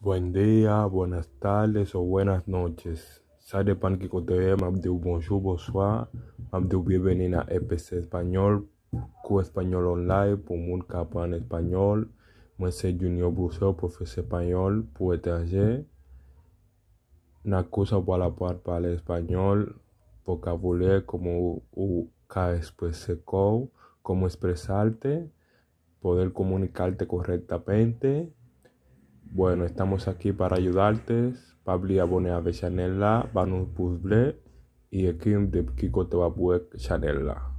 Buen día, buenas tardes o buenas noches. Ça dépend TV. côté m'abdou bonjour, bonsoir, de bienvenido a EPC Español, a Español online pour monde español Mese Junior Brusel, Profesor Español, pour étranger. Na cosa para la para parler espagnol, vocabulaire como U e ca cómo expresarte, poder comunicarte correctamente. Bueno, estamos aquí para ayudarte. pablo Abone de Chanela, Banu Puzble y Ekim Kim de Kiko a Chanela.